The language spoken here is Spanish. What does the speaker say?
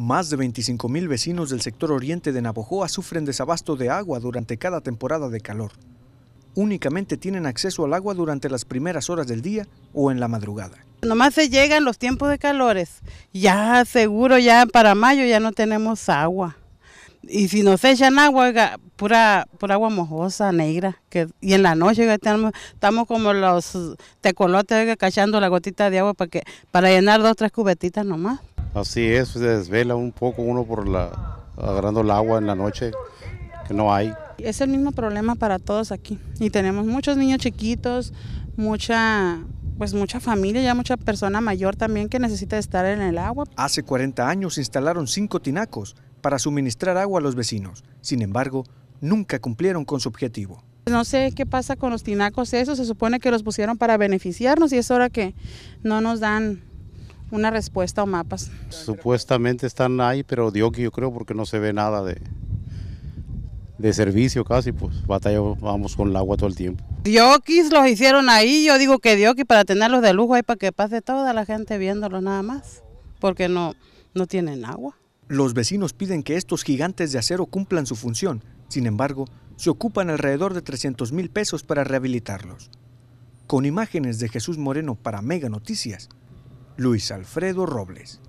Más de 25.000 vecinos del sector oriente de Navojoa sufren desabasto de agua durante cada temporada de calor. Únicamente tienen acceso al agua durante las primeras horas del día o en la madrugada. Nomás se llegan los tiempos de calores. Ya seguro, ya para mayo ya no tenemos agua. Y si nos echan agua, pura, pura agua mojosa, negra. y en la noche estamos como los tecolotes oiga, cachando la gotita de agua para, para llenar dos o tres cubetitas nomás. Así es, se desvela un poco uno por la agarrando el agua en la noche que no hay. Es el mismo problema para todos aquí y tenemos muchos niños chiquitos, mucha pues mucha familia, ya mucha persona mayor también que necesita estar en el agua. Hace 40 años instalaron cinco tinacos para suministrar agua a los vecinos. Sin embargo, nunca cumplieron con su objetivo. No sé qué pasa con los tinacos, eso se supone que los pusieron para beneficiarnos y es hora que no nos dan una respuesta o mapas. Supuestamente están ahí, pero Dioki yo creo porque no se ve nada de, de servicio casi, pues batalla vamos con el agua todo el tiempo. Dioquis los hicieron ahí, yo digo que Dioki para tenerlos de lujo ahí para que pase toda la gente viéndolos nada más, porque no, no tienen agua. Los vecinos piden que estos gigantes de acero cumplan su función, sin embargo, se ocupan alrededor de 300 mil pesos para rehabilitarlos. Con imágenes de Jesús Moreno para Mega Noticias, Luis Alfredo Robles.